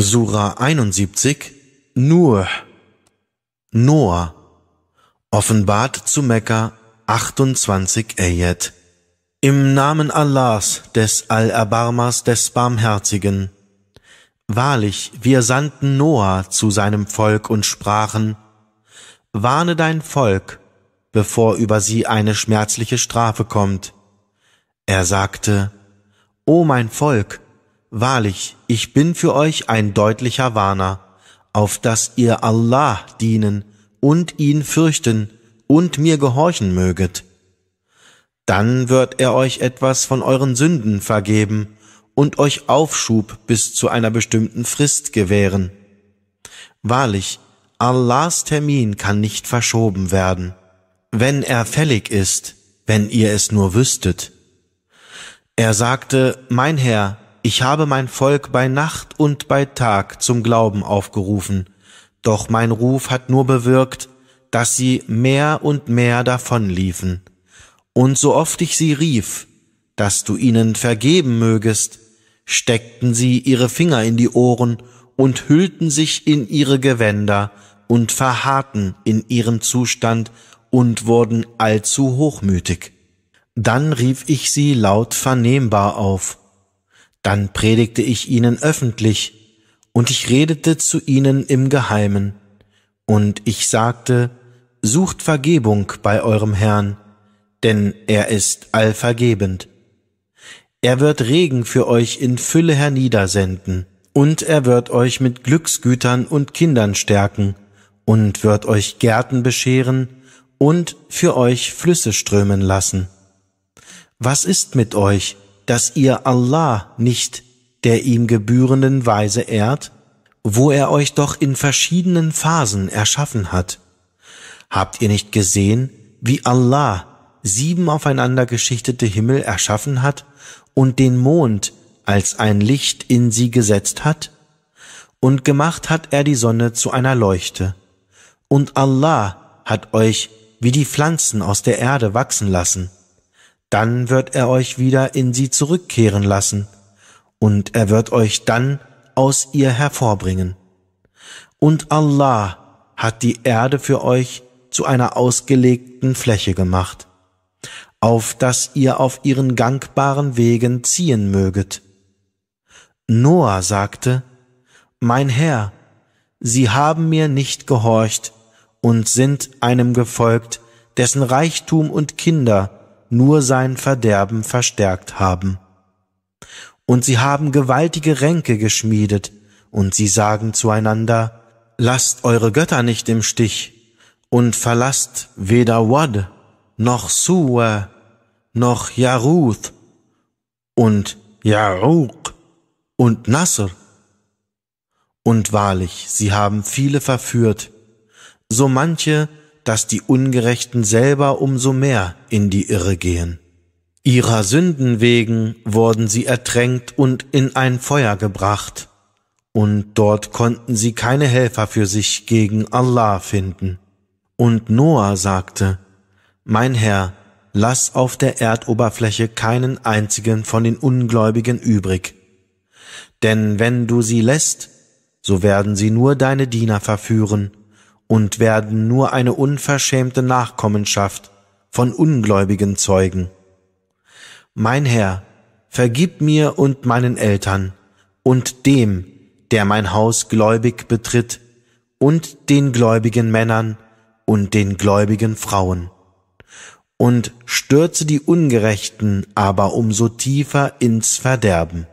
Sura 71 Nur Noah offenbart zu Mekka 28 Ayat. Im Namen Allahs, des Allerbarmers, des Barmherzigen. Wahrlich, wir sandten Noah zu seinem Volk und sprachen, Warne dein Volk, bevor über sie eine schmerzliche Strafe kommt. Er sagte, O mein Volk, Wahrlich, ich bin für euch ein deutlicher Warner, auf dass ihr Allah dienen und ihn fürchten und mir gehorchen möget. Dann wird er euch etwas von euren Sünden vergeben und euch Aufschub bis zu einer bestimmten Frist gewähren. Wahrlich, Allahs Termin kann nicht verschoben werden, wenn er fällig ist, wenn ihr es nur wüsstet. Er sagte, Mein Herr, ich habe mein Volk bei Nacht und bei Tag zum Glauben aufgerufen, doch mein Ruf hat nur bewirkt, dass sie mehr und mehr davonliefen. Und so oft ich sie rief, dass du ihnen vergeben mögest, steckten sie ihre Finger in die Ohren und hüllten sich in ihre Gewänder und verharrten in ihrem Zustand und wurden allzu hochmütig. Dann rief ich sie laut vernehmbar auf, dann predigte ich ihnen öffentlich, und ich redete zu ihnen im Geheimen, und ich sagte, Sucht Vergebung bei eurem Herrn, denn er ist allvergebend. Er wird Regen für euch in Fülle herniedersenden, und er wird euch mit Glücksgütern und Kindern stärken, und wird euch Gärten bescheren und für euch Flüsse strömen lassen. Was ist mit euch, dass ihr Allah nicht der ihm gebührenden Weise ehrt, wo er euch doch in verschiedenen Phasen erschaffen hat? Habt ihr nicht gesehen, wie Allah sieben aufeinander geschichtete Himmel erschaffen hat und den Mond als ein Licht in sie gesetzt hat? Und gemacht hat er die Sonne zu einer Leuchte. Und Allah hat euch wie die Pflanzen aus der Erde wachsen lassen. Dann wird er euch wieder in sie zurückkehren lassen, und er wird euch dann aus ihr hervorbringen. Und Allah hat die Erde für euch zu einer ausgelegten Fläche gemacht, auf dass ihr auf ihren gangbaren Wegen ziehen möget. Noah sagte, Mein Herr, sie haben mir nicht gehorcht und sind einem gefolgt, dessen Reichtum und Kinder nur sein Verderben verstärkt haben. Und sie haben gewaltige Ränke geschmiedet, und sie sagen zueinander, Lasst eure Götter nicht im Stich, und verlasst weder Wad, noch Suwa, noch Jaruth, und Jaruq, und Nasr. Und wahrlich, sie haben viele verführt, so manche dass die Ungerechten selber umso mehr in die Irre gehen. Ihrer Sünden wegen wurden sie ertränkt und in ein Feuer gebracht, und dort konnten sie keine Helfer für sich gegen Allah finden. Und Noah sagte, Mein Herr, lass auf der Erdoberfläche keinen einzigen von den Ungläubigen übrig. Denn wenn du sie lässt, so werden sie nur deine Diener verführen und werden nur eine unverschämte Nachkommenschaft von Ungläubigen zeugen. Mein Herr, vergib mir und meinen Eltern und dem, der mein Haus gläubig betritt, und den gläubigen Männern und den gläubigen Frauen. Und stürze die Ungerechten aber umso tiefer ins Verderben.